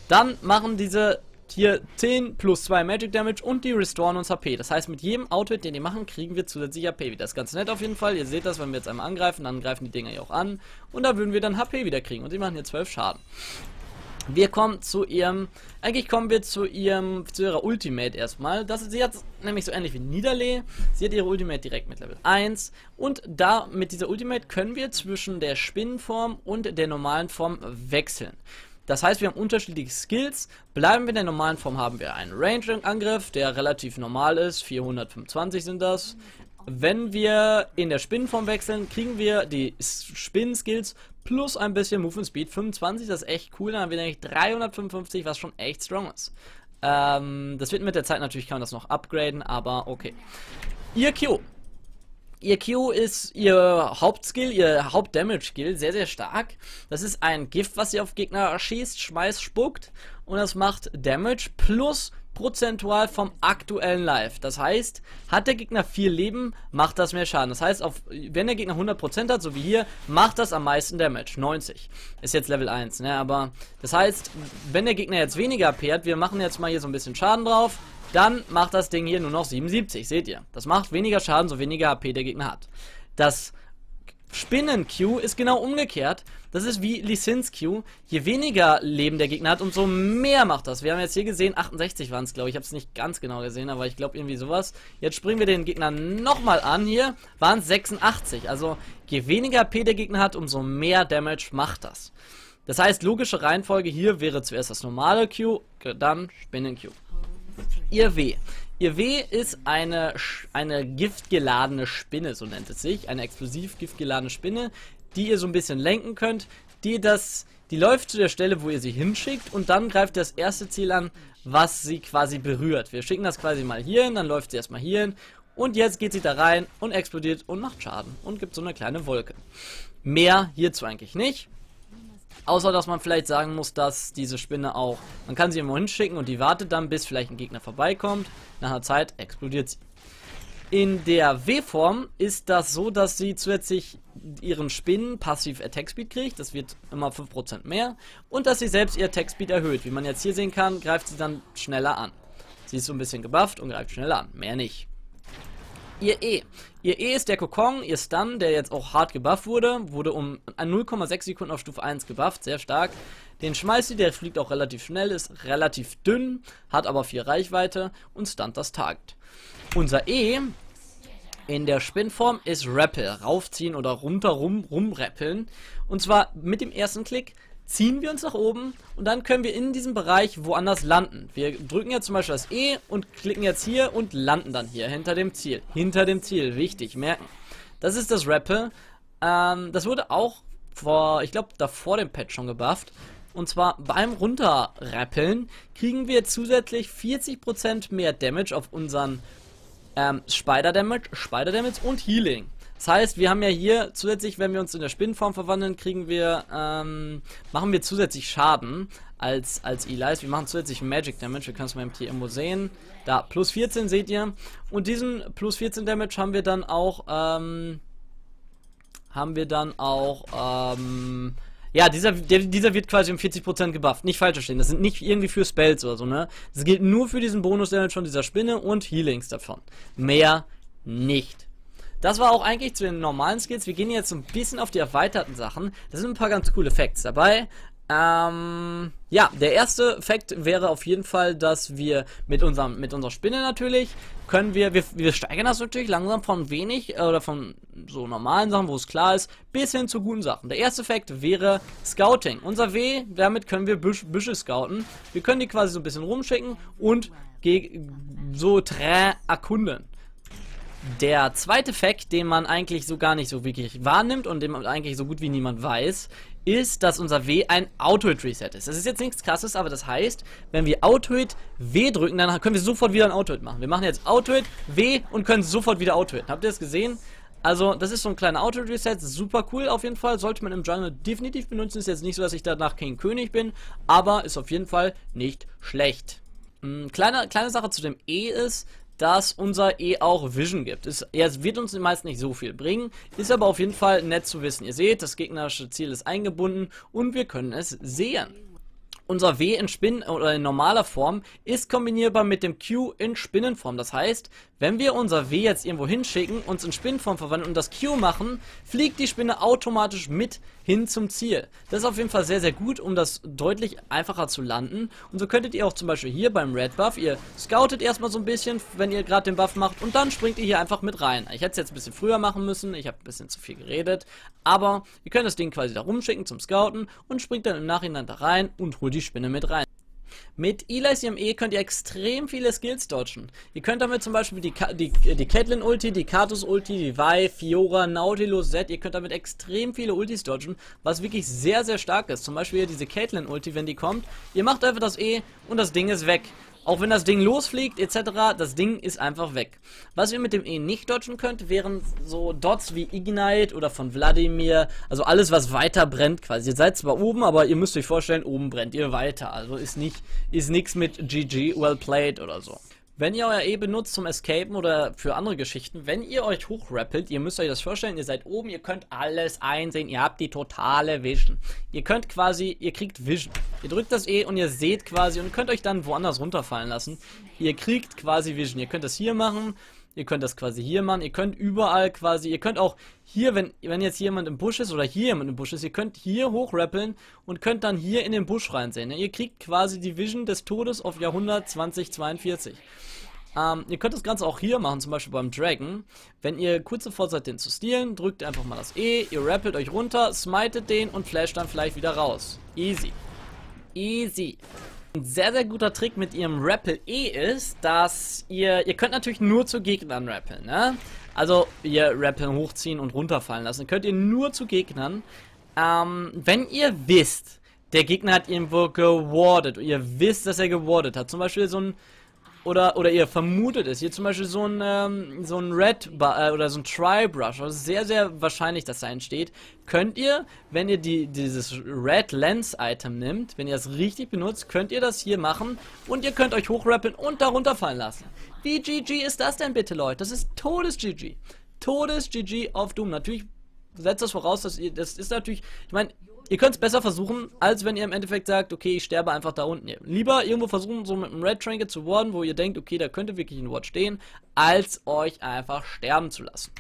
dann machen diese hier 10 plus 2 Magic Damage und die restoren uns HP. Das heißt, mit jedem Outfit, den die machen, kriegen wir zusätzlich HP wieder. Das ist ganz nett auf jeden Fall. Ihr seht das, wenn wir jetzt einmal angreifen, dann greifen die Dinger ja auch an. Und da würden wir dann HP wieder kriegen. Und die machen hier 12 Schaden. Wir kommen zu ihrem, eigentlich kommen wir zu ihrem, zu ihrer Ultimate erstmal. Das, sie hat nämlich so ähnlich wie Niederlee, sie hat ihre Ultimate direkt mit Level 1 und da mit dieser Ultimate können wir zwischen der Spinnenform und der normalen Form wechseln. Das heißt, wir haben unterschiedliche Skills. Bleiben wir in der normalen Form, haben wir einen Range-Angriff, der relativ normal ist. 425 sind das. Wenn wir in der Spinnenform wechseln, kriegen wir die Spinnen-Skills plus ein bisschen Movement Speed 25. Das ist echt cool. Dann haben wir nämlich 355, was schon echt strong ist. Ähm, das wird mit der Zeit natürlich, kann man das noch upgraden, aber okay. Ihr Q. Ihr Q ist ihr Hauptskill, ihr Hauptdamage-Skill, sehr, sehr stark. Das ist ein Gift, was ihr auf Gegner schießt, schmeißt, spuckt. Und das macht Damage plus prozentual vom aktuellen Life. Das heißt, hat der Gegner vier Leben, macht das mehr Schaden. Das heißt, auf, wenn der Gegner 100% hat, so wie hier, macht das am meisten Damage. 90. Ist jetzt Level 1, ne? Aber das heißt, wenn der Gegner jetzt weniger AP hat, wir machen jetzt mal hier so ein bisschen Schaden drauf, dann macht das Ding hier nur noch 77. Seht ihr? Das macht weniger Schaden, so weniger AP der Gegner hat. Das Spinnen-Q ist genau umgekehrt. Das ist wie Lisins-Q. Je weniger Leben der Gegner hat, umso mehr macht das. Wir haben jetzt hier gesehen, 68 waren es, glaube ich. Ich habe es nicht ganz genau gesehen, aber ich glaube irgendwie sowas. Jetzt springen wir den Gegner nochmal an hier. Waren es 86. Also je weniger P der Gegner hat, umso mehr Damage macht das. Das heißt, logische Reihenfolge hier wäre zuerst das normale Q, dann Spinnen-Q. Ihr W. Ihr W ist eine, eine giftgeladene Spinne, so nennt es sich. Eine explosiv giftgeladene Spinne, die ihr so ein bisschen lenken könnt. Die das, die läuft zu der Stelle, wo ihr sie hinschickt und dann greift das erste Ziel an, was sie quasi berührt. Wir schicken das quasi mal hier hin, dann läuft sie erstmal hier hin und jetzt geht sie da rein und explodiert und macht Schaden und gibt so eine kleine Wolke. Mehr hierzu eigentlich nicht. Außer, dass man vielleicht sagen muss, dass diese Spinne auch... Man kann sie immer hinschicken und die wartet dann, bis vielleicht ein Gegner vorbeikommt. Nach einer Zeit explodiert sie. In der W-Form ist das so, dass sie zusätzlich ihren Spinnen passiv Attack Speed kriegt. Das wird immer 5% mehr. Und dass sie selbst ihr Attack Speed erhöht. Wie man jetzt hier sehen kann, greift sie dann schneller an. Sie ist so ein bisschen gebufft und greift schneller an. Mehr nicht. Ihr E. Ihr E ist der Kokon, ihr Stun, der jetzt auch hart gebufft wurde, wurde um 0,6 Sekunden auf Stufe 1 gebufft, sehr stark. Den schmeißt ihr, der fliegt auch relativ schnell, ist relativ dünn, hat aber viel Reichweite und stunt das Target. Unser E in der Spinform ist Rappel, raufziehen oder runter rum, rumrappeln. Und zwar mit dem ersten Klick ziehen wir uns nach oben und dann können wir in diesem Bereich woanders landen. Wir drücken jetzt zum Beispiel das E und klicken jetzt hier und landen dann hier hinter dem Ziel. Hinter dem Ziel, wichtig, merken. Das ist das Rappel. Ähm, das wurde auch vor, ich glaube, davor dem Patch schon gebufft. Und zwar beim Runterrappeln kriegen wir zusätzlich 40% mehr Damage auf unseren ähm, Spider Damage, Spider Damage und Healing. Das heißt, wir haben ja hier zusätzlich, wenn wir uns in der Spinnenform verwandeln, kriegen wir, ähm, machen wir zusätzlich Schaden als, als Elias. Wir machen zusätzlich Magic Damage, wir können es mal hier irgendwo sehen. Da, plus 14 seht ihr. Und diesen plus 14 Damage haben wir dann auch, ähm, haben wir dann auch, ähm, ja, dieser, der, dieser wird quasi um 40% gebufft. Nicht falsch verstehen. Das sind nicht irgendwie für Spells oder so, ne? Das gilt nur für diesen Bonus-Damage von dieser Spinne und Healings davon. Mehr nicht. Das war auch eigentlich zu den normalen Skills. Wir gehen jetzt so ein bisschen auf die erweiterten Sachen. Da sind ein paar ganz coole Facts dabei. Ähm, ja, der erste Fakt wäre auf jeden Fall, dass wir mit unserem, mit unserer Spinne natürlich, können wir, wir, wir steigern das natürlich langsam von wenig äh, oder von so normalen Sachen, wo es klar ist, bis hin zu guten Sachen. Der erste Fakt wäre Scouting. Unser W, damit können wir Büsch, Büsche scouten. Wir können die quasi so ein bisschen rumschicken und so Terrain erkunden. Der zweite Fact, den man eigentlich so gar nicht so wirklich wahrnimmt und den man eigentlich so gut wie niemand weiß, ist, dass unser W ein Auto-Hit-Reset ist. Das ist jetzt nichts krasses, aber das heißt, wenn wir Auto-Hit W drücken, dann können wir sofort wieder ein Auto-Hit machen. Wir machen jetzt Auto-Hit W und können sofort wieder Auto-Hit. Habt ihr das gesehen? Also, das ist so ein kleiner Auto-Reset, super cool auf jeden Fall, sollte man im Jungle definitiv benutzen, ist jetzt nicht so, dass ich danach King König bin, aber ist auf jeden Fall nicht schlecht. Hm, kleine, kleine Sache zu dem E ist, dass unser E auch Vision gibt. Es, es wird uns meist nicht so viel bringen, ist aber auf jeden Fall nett zu wissen. Ihr seht, das gegnerische Ziel ist eingebunden und wir können es sehen. Unser W in Spinnen äh, oder in normaler Form ist kombinierbar mit dem Q in Spinnenform. Das heißt, wenn wir unser W jetzt irgendwo hinschicken, uns in Spinnform verwandeln und das Q machen, fliegt die Spinne automatisch mit hin zum Ziel. Das ist auf jeden Fall sehr, sehr gut, um das deutlich einfacher zu landen. Und so könntet ihr auch zum Beispiel hier beim Red Buff, ihr scoutet erstmal so ein bisschen, wenn ihr gerade den Buff macht und dann springt ihr hier einfach mit rein. Ich hätte es jetzt ein bisschen früher machen müssen, ich habe ein bisschen zu viel geredet, aber ihr könnt das Ding quasi da rumschicken zum Scouten und springt dann im Nachhinein da rein und holt die Spinne mit rein. Mit Eli's IME könnt ihr extrem viele Skills dodgen. Ihr könnt damit zum Beispiel die, Ka die, die Catelyn Ulti, die Katus Ulti, die Vi, Fiora, Nautilus, Z. ihr könnt damit extrem viele Ultis dodgen, was wirklich sehr, sehr stark ist. Zum Beispiel diese Catlin Ulti, wenn die kommt, ihr macht einfach das E und das Ding ist weg. Auch wenn das Ding losfliegt etc., das Ding ist einfach weg. Was ihr mit dem E nicht dodgen könnt, wären so Dots wie Ignite oder von Vladimir, also alles was weiter brennt quasi. Ihr seid zwar oben, aber ihr müsst euch vorstellen, oben brennt ihr weiter. Also ist nicht ist nichts mit GG well played oder so. Wenn ihr euer E benutzt zum Escapen oder für andere Geschichten, wenn ihr euch hochrappelt, ihr müsst euch das vorstellen, ihr seid oben, ihr könnt alles einsehen, ihr habt die totale Vision. Ihr könnt quasi, ihr kriegt Vision. Ihr drückt das E und ihr seht quasi und könnt euch dann woanders runterfallen lassen. Ihr kriegt quasi Vision. Ihr könnt das hier machen, Ihr könnt das quasi hier machen. Ihr könnt überall quasi, ihr könnt auch hier, wenn, wenn jetzt jemand im Busch ist oder hier jemand im Busch ist, ihr könnt hier hochrappeln und könnt dann hier in den Busch reinsehen. Ne? Ihr kriegt quasi die Vision des Todes auf Jahrhundert 2042. Ähm, ihr könnt das Ganze auch hier machen, zum Beispiel beim Dragon. Wenn ihr kurz davor seid, den zu stehlen, drückt einfach mal das E, ihr rappelt euch runter, smitet den und flasht dann vielleicht wieder raus. Easy. Easy. Ein sehr, sehr guter Trick mit ihrem Rappel E ist, dass ihr, ihr könnt natürlich nur zu Gegnern rappeln, ne? Also ihr rappeln, hochziehen und runterfallen lassen, könnt ihr nur zu Gegnern. Ähm, wenn ihr wisst, der Gegner hat irgendwo gewardet ihr wisst, dass er gewardet hat, zum Beispiel so ein oder, oder ihr vermutet es. Hier zum Beispiel so ein, ähm, so ein Red äh, oder so ein Try Brush, also sehr, sehr wahrscheinlich, dass da entsteht, könnt ihr, wenn ihr die, dieses Red Lens Item nimmt, wenn ihr das richtig benutzt, könnt ihr das hier machen und ihr könnt euch hochrappeln und darunter fallen lassen. Wie GG ist das denn bitte, Leute? Das ist Todes-GG. Todes-GG auf Doom. Natürlich setzt das voraus, dass ihr, das ist natürlich, ich meine, Ihr könnt es besser versuchen, als wenn ihr im Endeffekt sagt, okay, ich sterbe einfach da unten. Lieber irgendwo versuchen, so mit einem Red Trinket zu warden, wo ihr denkt, okay, da könnte wirklich ein Ward stehen, als euch einfach sterben zu lassen.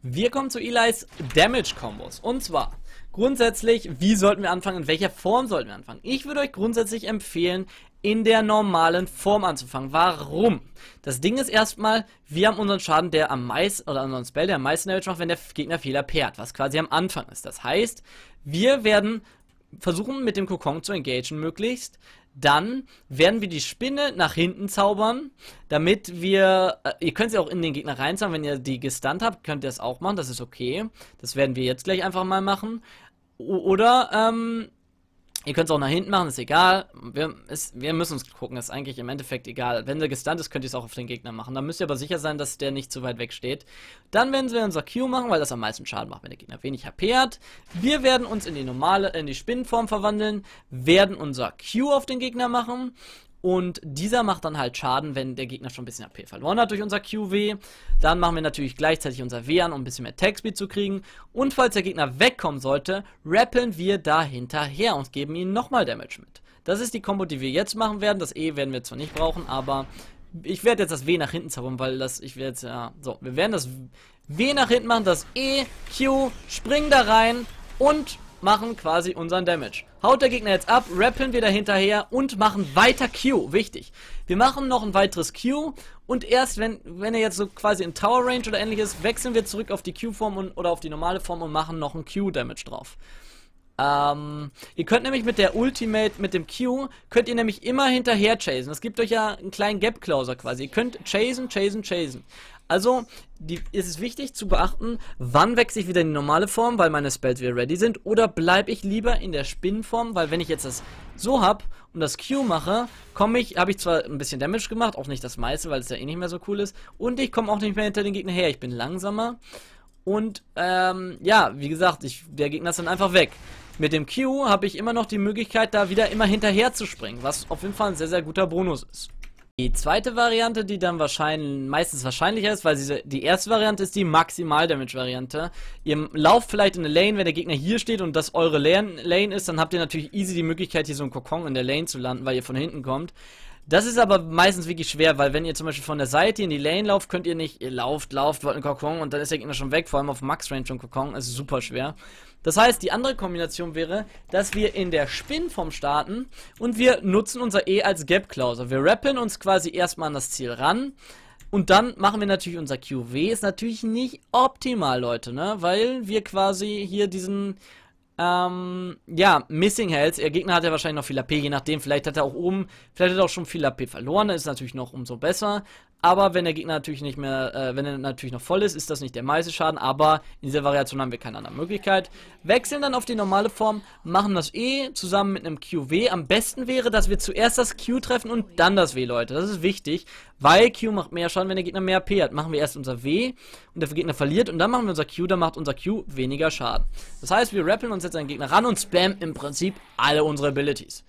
Wir kommen zu Eli's Damage Combos. Und zwar, grundsätzlich, wie sollten wir anfangen, in welcher Form sollten wir anfangen? Ich würde euch grundsätzlich empfehlen, in der normalen Form anzufangen. Warum? Das Ding ist erstmal, wir haben unseren Schaden, der am meisten, oder unseren Spell, der am meisten Damage macht, wenn der Gegner Fehler pairt, was quasi am Anfang ist. Das heißt, wir werden versuchen, mit dem Kokon zu engagieren möglichst. Dann werden wir die Spinne nach hinten zaubern, damit wir... Äh, ihr könnt sie auch in den Gegner reinzaubern, wenn ihr die gestunt habt, könnt ihr das auch machen, das ist okay. Das werden wir jetzt gleich einfach mal machen. O oder, ähm, Ihr könnt es auch nach hinten machen, ist egal. Wir, ist, wir müssen uns gucken, ist eigentlich im Endeffekt egal. Wenn der gestunt ist, könnt ihr es auch auf den Gegner machen. Dann müsst ihr aber sicher sein, dass der nicht zu weit weg steht. Dann werden wir unser Q machen, weil das am meisten Schaden macht, wenn der Gegner wenig HP hat. Wir werden uns in die normale, in die Spinnenform verwandeln, werden unser Q auf den Gegner machen und dieser macht dann halt Schaden, wenn der Gegner schon ein bisschen AP verloren hat durch unser QW. Dann machen wir natürlich gleichzeitig unser W an, um ein bisschen mehr Attack-Speed zu kriegen. Und falls der Gegner wegkommen sollte, rappeln wir da hinterher und geben ihnen nochmal Damage mit. Das ist die Combo, die wir jetzt machen werden. Das E werden wir zwar nicht brauchen, aber ich werde jetzt das W nach hinten zaubern, weil das, ich werde jetzt, ja, so, wir werden das W nach hinten machen, das E, Q, springen da rein und machen quasi unseren Damage. Haut der Gegner jetzt ab, rappeln wir da hinterher und machen weiter Q. Wichtig. Wir machen noch ein weiteres Q und erst wenn, wenn er jetzt so quasi in Tower Range oder ähnliches, wechseln wir zurück auf die Q-Form oder auf die normale Form und machen noch ein Q-Damage drauf. Ähm, ihr könnt nämlich mit der Ultimate, mit dem Q, könnt ihr nämlich immer hinterher chasen. Das gibt euch ja einen kleinen Gap-Closer quasi. Ihr könnt chasen, chasen, chasen. Also die, ist es wichtig zu beachten, wann wechsle ich wieder in die normale Form, weil meine Spells wieder ready sind, oder bleibe ich lieber in der Spinnenform, weil wenn ich jetzt das so habe und das Q mache, komme ich, habe ich zwar ein bisschen Damage gemacht, auch nicht das meiste, weil es ja eh nicht mehr so cool ist, und ich komme auch nicht mehr hinter den Gegner her, ich bin langsamer. Und ähm, ja, wie gesagt, ich, der Gegner ist dann einfach weg. Mit dem Q habe ich immer noch die Möglichkeit, da wieder immer hinterher zu springen, was auf jeden Fall ein sehr, sehr guter Bonus ist. Die zweite Variante, die dann wahrscheinlich, meistens wahrscheinlicher ist, weil sie, die erste Variante ist die Maximal-Damage-Variante. Ihr lauft vielleicht in eine Lane, wenn der Gegner hier steht und das eure Lane ist, dann habt ihr natürlich easy die Möglichkeit, hier so einen Kokon in der Lane zu landen, weil ihr von hinten kommt. Das ist aber meistens wirklich schwer, weil wenn ihr zum Beispiel von der Seite in die Lane lauft, könnt ihr nicht, ihr lauft, lauft, wollt einen Kokon und dann ist der Gegner schon weg, vor allem auf Max-Range und Kokon ist super schwer. Das heißt, die andere Kombination wäre, dass wir in der Spinnform starten und wir nutzen unser E als Gap-Klausel. Wir rappen uns quasi erstmal an das Ziel ran. Und dann machen wir natürlich unser QW. Ist natürlich nicht optimal, Leute, ne? Weil wir quasi hier diesen, ähm, ja, Missing Health, der Gegner hat ja wahrscheinlich noch viel AP, je nachdem. Vielleicht hat er auch oben, vielleicht hat er auch schon viel AP verloren. ist natürlich noch umso besser. Aber wenn der Gegner natürlich nicht mehr, äh, wenn er natürlich noch voll ist, ist das nicht der meiste Schaden. Aber in dieser Variation haben wir keine andere Möglichkeit. Wechseln dann auf die normale Form, machen das E zusammen mit einem QW. Am besten wäre, dass wir zuerst das Q treffen und dann das W, Leute. Das ist wichtig, weil Q macht mehr Schaden, wenn der Gegner mehr AP hat. Machen wir erst unser W und der Gegner verliert und dann machen wir unser Q, dann macht unser Q weniger Schaden. Das heißt, wir rappeln uns jetzt an den Gegner ran und spammen im Prinzip alle unsere Abilities.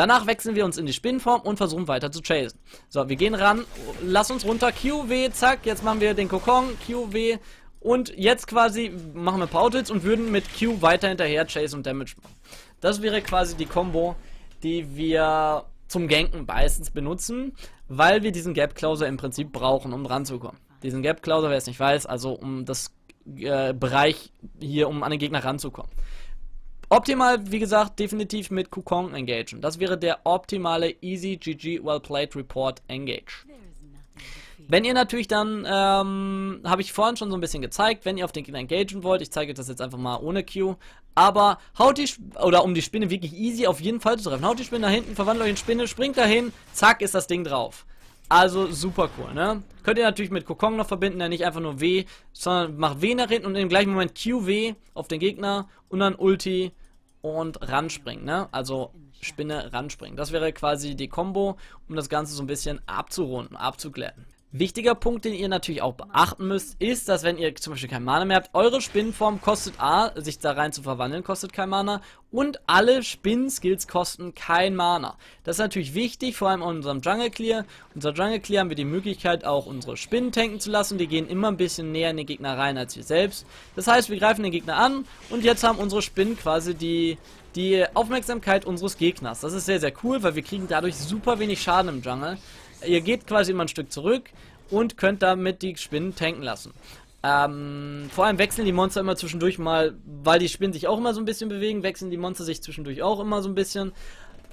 Danach wechseln wir uns in die Spinnenform und versuchen weiter zu chasen. So, wir gehen ran, lass uns runter, QW, zack, jetzt machen wir den Kokon, QW und jetzt quasi machen wir Powtils und würden mit Q weiter hinterher chasen und Damage machen. Das wäre quasi die Combo, die wir zum Ganken meistens benutzen, weil wir diesen Gap Closer im Prinzip brauchen, um ranzukommen. Diesen Gap Closer, wer es nicht weiß, also um das äh, Bereich hier, um an den Gegner ranzukommen. Optimal, wie gesagt, definitiv mit Kukong engagen. Das wäre der optimale Easy GG Well Played Report Engage. Wenn ihr natürlich dann, ähm, habe ich vorhin schon so ein bisschen gezeigt, wenn ihr auf den Gegner engagen wollt, ich zeige euch das jetzt einfach mal ohne Q, aber haut die, oder um die Spinne wirklich easy auf jeden Fall zu treffen, haut die Spinne nach hinten, verwandelt euch in Spinne, springt dahin, zack, ist das Ding drauf. Also super cool, ne? Könnt ihr natürlich mit Kokong noch verbinden, der nicht einfach nur W, sondern macht W nach hinten und im gleichen Moment QW auf den Gegner und dann Ulti und ranspringen, ne? Also Spinne ranspringen. Das wäre quasi die Combo, um das Ganze so ein bisschen abzurunden, abzuglätten. Wichtiger Punkt, den ihr natürlich auch beachten müsst, ist, dass wenn ihr zum Beispiel kein Mana mehr habt, eure Spinnenform kostet A, sich da rein zu verwandeln, kostet kein Mana und alle Spinnen-Skills kosten kein Mana. Das ist natürlich wichtig, vor allem in unserem Jungle Clear. Unser Jungle Clear haben wir die Möglichkeit, auch unsere Spinnen tanken zu lassen. Die gehen immer ein bisschen näher in den Gegner rein als wir selbst. Das heißt, wir greifen den Gegner an und jetzt haben unsere Spinnen quasi die die Aufmerksamkeit unseres Gegners. Das ist sehr, sehr cool, weil wir kriegen dadurch super wenig Schaden im Jungle. Ihr geht quasi immer ein Stück zurück und könnt damit die Spinnen tanken lassen. Ähm, vor allem wechseln die Monster immer zwischendurch mal, weil die Spinnen sich auch immer so ein bisschen bewegen, wechseln die Monster sich zwischendurch auch immer so ein bisschen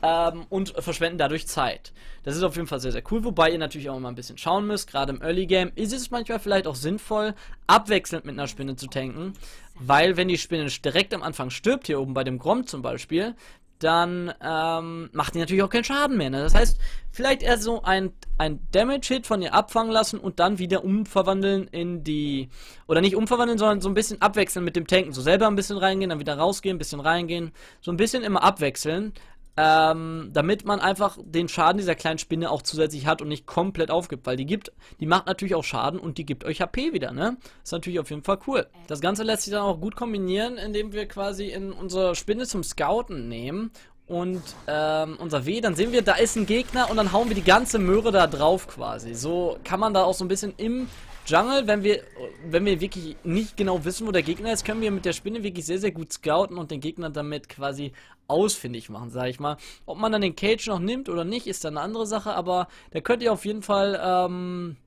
ähm, und verschwenden dadurch Zeit. Das ist auf jeden Fall sehr, sehr cool, wobei ihr natürlich auch immer ein bisschen schauen müsst. Gerade im Early Game ist es manchmal vielleicht auch sinnvoll, abwechselnd mit einer Spinne zu tanken, weil wenn die Spinne direkt am Anfang stirbt, hier oben bei dem Grom zum Beispiel, dann ähm, macht die natürlich auch keinen Schaden mehr. Ne? Das heißt, vielleicht eher so ein, ein Damage-Hit von ihr abfangen lassen und dann wieder umverwandeln in die. Oder nicht umverwandeln, sondern so ein bisschen abwechseln mit dem Tanken. So selber ein bisschen reingehen, dann wieder rausgehen, ein bisschen reingehen. So ein bisschen immer abwechseln ähm, damit man einfach den Schaden dieser kleinen Spinne auch zusätzlich hat und nicht komplett aufgibt, weil die gibt, die macht natürlich auch Schaden und die gibt euch HP wieder, ne? Ist natürlich auf jeden Fall cool. Äh. Das Ganze lässt sich dann auch gut kombinieren, indem wir quasi in unsere Spinne zum Scouten nehmen und ähm, unser W, dann sehen wir, da ist ein Gegner und dann hauen wir die ganze Möhre da drauf quasi. So kann man da auch so ein bisschen im Jungle, wenn wir, wenn wir wirklich nicht genau wissen, wo der Gegner ist, können wir mit der Spinne wirklich sehr, sehr gut scouten und den Gegner damit quasi ausfindig machen, sage ich mal. Ob man dann den Cage noch nimmt oder nicht, ist dann eine andere Sache, aber da könnt ihr auf jeden Fall, ähm,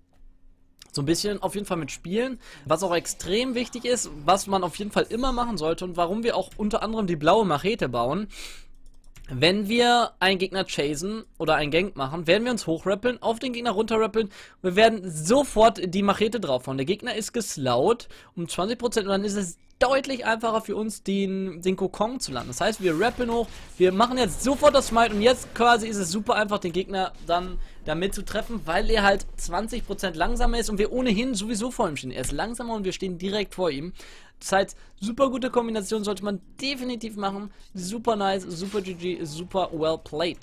so ein bisschen auf jeden Fall mit spielen. Was auch extrem wichtig ist, was man auf jeden Fall immer machen sollte und warum wir auch unter anderem die blaue Machete bauen, wenn wir einen Gegner chasen oder einen Gank machen, werden wir uns hochrappeln, auf den Gegner runterrappeln. Wir werden sofort die Machete draufhauen. Der Gegner ist geslaut um 20% und dann ist es deutlich einfacher für uns, den, den Kokon zu landen. Das heißt, wir rappeln hoch, wir machen jetzt sofort das Smite und jetzt quasi ist es super einfach, den Gegner dann damit zu treffen, weil er halt 20% langsamer ist und wir ohnehin sowieso vor ihm stehen. Er ist langsamer und wir stehen direkt vor ihm. Das heißt, super gute Kombination sollte man definitiv machen. Super nice, super GG, super well played.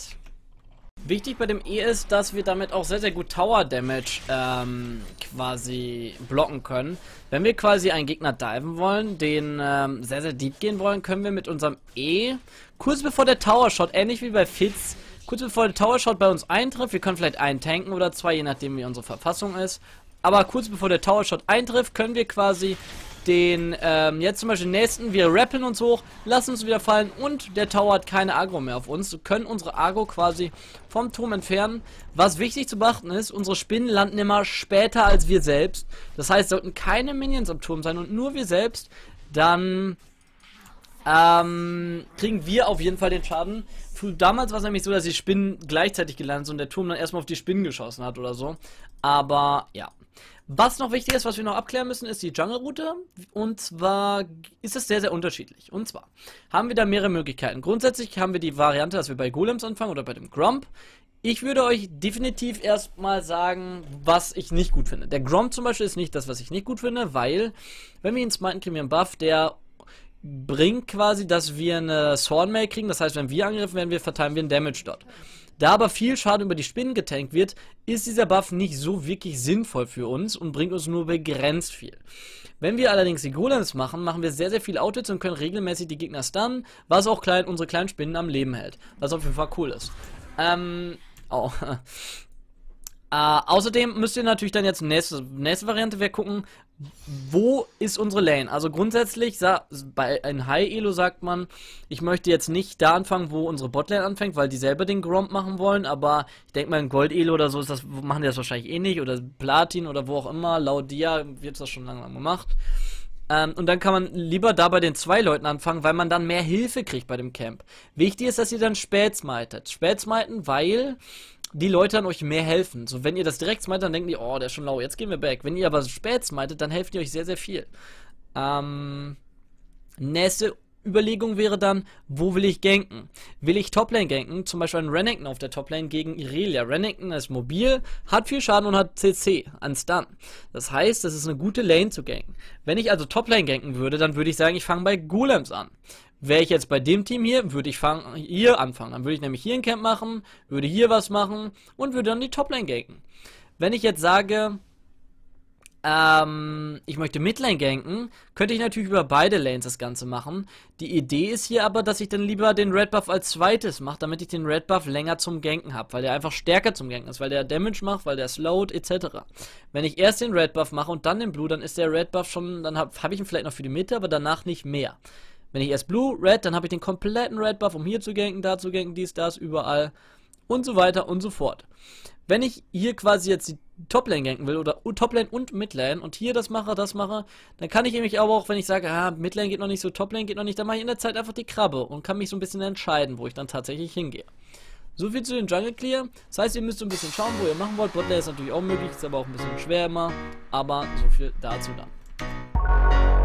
Wichtig bei dem E ist, dass wir damit auch sehr, sehr gut Tower Damage ähm, quasi blocken können. Wenn wir quasi einen Gegner diven wollen, den ähm, sehr, sehr deep gehen wollen, können wir mit unserem E, kurz bevor der Tower Shot, ähnlich wie bei Fitz, kurz bevor der Tower Shot bei uns eintrifft, wir können vielleicht einen tanken oder zwei, je nachdem wie unsere Verfassung ist, aber kurz bevor der Tower Shot eintrifft, können wir quasi den, ähm, jetzt zum Beispiel nächsten, wir rappeln uns hoch, lassen uns wieder fallen und der Tower hat keine Agro mehr auf uns. Wir können unsere Agro quasi vom Turm entfernen. Was wichtig zu beachten ist, unsere Spinnen landen immer später als wir selbst. Das heißt, sollten keine Minions am Turm sein und nur wir selbst, dann ähm, kriegen wir auf jeden Fall den Schaden. damals war es nämlich so, dass die Spinnen gleichzeitig gelandet sind und der Turm dann erstmal auf die Spinnen geschossen hat oder so. Aber ja. Was noch wichtig ist, was wir noch abklären müssen, ist die Jungle-Route. Und zwar ist es sehr, sehr unterschiedlich. Und zwar haben wir da mehrere Möglichkeiten. Grundsätzlich haben wir die Variante, dass wir bei Golems anfangen oder bei dem Grump. Ich würde euch definitiv erstmal sagen, was ich nicht gut finde. Der Grom zum Beispiel ist nicht das, was ich nicht gut finde, weil, wenn wir ihn smiten, kriegen wir einen Buff, der bringt quasi, dass wir eine Swordmail kriegen. Das heißt, wenn wir angriffen werden, wir verteilen wir einen Damage dort. Da aber viel Schaden über die Spinnen getankt wird, ist dieser Buff nicht so wirklich sinnvoll für uns und bringt uns nur begrenzt viel. Wenn wir allerdings die Golems machen, machen wir sehr, sehr viel Outfits und können regelmäßig die Gegner stunnen, was auch klein, unsere kleinen Spinnen am Leben hält. Was auf jeden Fall cool ist. Ähm, oh. <laughs> Äh, außerdem müsst ihr natürlich dann jetzt nächste, nächste Variante weggucken, wo ist unsere Lane? Also grundsätzlich, bei in High Elo sagt man, ich möchte jetzt nicht da anfangen, wo unsere Botlane anfängt, weil die selber den Gromp machen wollen, aber ich denke mal ein Gold Elo oder so ist das, machen die das wahrscheinlich eh nicht oder Platin oder wo auch immer, Laudia wird das schon langsam gemacht. Ähm, und dann kann man lieber da bei den zwei Leuten anfangen, weil man dann mehr Hilfe kriegt bei dem Camp. Wichtig ist, dass ihr dann Spätsmitet. Spätsmiten, weil die Leute an euch mehr helfen. So, wenn ihr das direkt smitet, dann denken die, oh, der ist schon lau, jetzt gehen wir back. Wenn ihr aber spät smitet, dann helfen die euch sehr, sehr viel. Ähm, nächste Überlegung wäre dann, wo will ich ganken? Will ich Toplane ganken? Zum Beispiel einen Renekton auf der Toplane gegen Irelia. Renekton ist mobil, hat viel Schaden und hat CC an Stun. Das heißt, das ist eine gute Lane zu ganken. Wenn ich also Toplane ganken würde, dann würde ich sagen, ich fange bei Golems an. Wäre ich jetzt bei dem Team hier, würde ich fang, hier anfangen. Dann würde ich nämlich hier ein Camp machen, würde hier was machen und würde dann die Toplane ganken. Wenn ich jetzt sage, ähm, ich möchte Midlane ganken, könnte ich natürlich über beide Lanes das Ganze machen. Die Idee ist hier aber, dass ich dann lieber den Red Buff als zweites mache, damit ich den Red Buff länger zum Ganken habe, weil der einfach stärker zum Ganken ist, weil der Damage macht, weil der slowed, etc. Wenn ich erst den Red Buff mache und dann den Blue, dann ist der Red Buff schon, dann habe hab ich ihn vielleicht noch für die Mitte, aber danach nicht mehr. Wenn ich erst Blue, Red, dann habe ich den kompletten Red Buff, um hier zu ganken, da zu ganken, dies, das, überall und so weiter und so fort. Wenn ich hier quasi jetzt die Toplane ganken will oder Toplane und Midlane und hier das mache, das mache, dann kann ich nämlich aber auch, wenn ich sage, ah, Midlane geht noch nicht so, Toplane geht noch nicht, dann mache ich in der Zeit einfach die Krabbe und kann mich so ein bisschen entscheiden, wo ich dann tatsächlich hingehe. So viel zu den Jungle Clear. Das heißt, ihr müsst so ein bisschen schauen, wo ihr machen wollt. Botlane ist natürlich auch möglich, ist aber auch ein bisschen schwer immer. Aber so viel dazu dann.